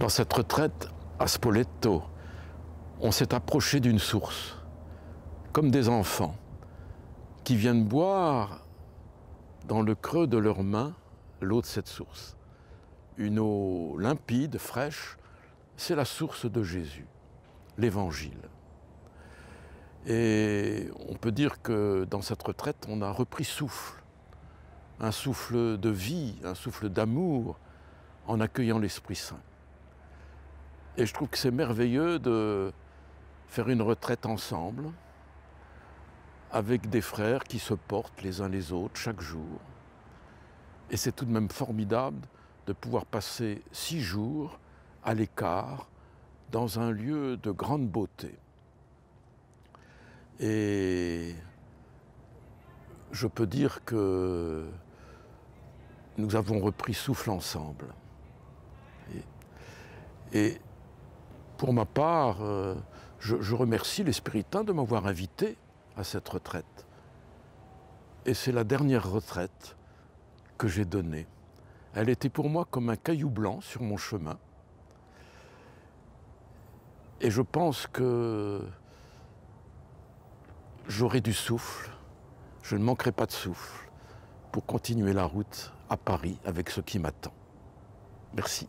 Dans cette retraite à Spoleto, on s'est approché d'une source, comme des enfants qui viennent boire dans le creux de leurs mains l'eau de cette source. Une eau limpide, fraîche, c'est la source de Jésus, l'Évangile. Et on peut dire que dans cette retraite, on a repris souffle, un souffle de vie, un souffle d'amour, en accueillant l'Esprit Saint. Et je trouve que c'est merveilleux de faire une retraite ensemble, avec des frères qui se portent les uns les autres chaque jour. Et c'est tout de même formidable de pouvoir passer six jours à l'écart dans un lieu de grande beauté. Et je peux dire que nous avons repris souffle ensemble. Pour ma part, euh, je, remercie les spiritains de m'avoir invité à cette retraite. Et c'est la dernière retraite que j'ai donnée. Elle était pour moi comme un caillou blanc sur mon chemin. Et je pense que j'aurai du souffle, je ne manquerai pas de souffle pour continuer la route à Paris avec ce qui m'attend. Merci.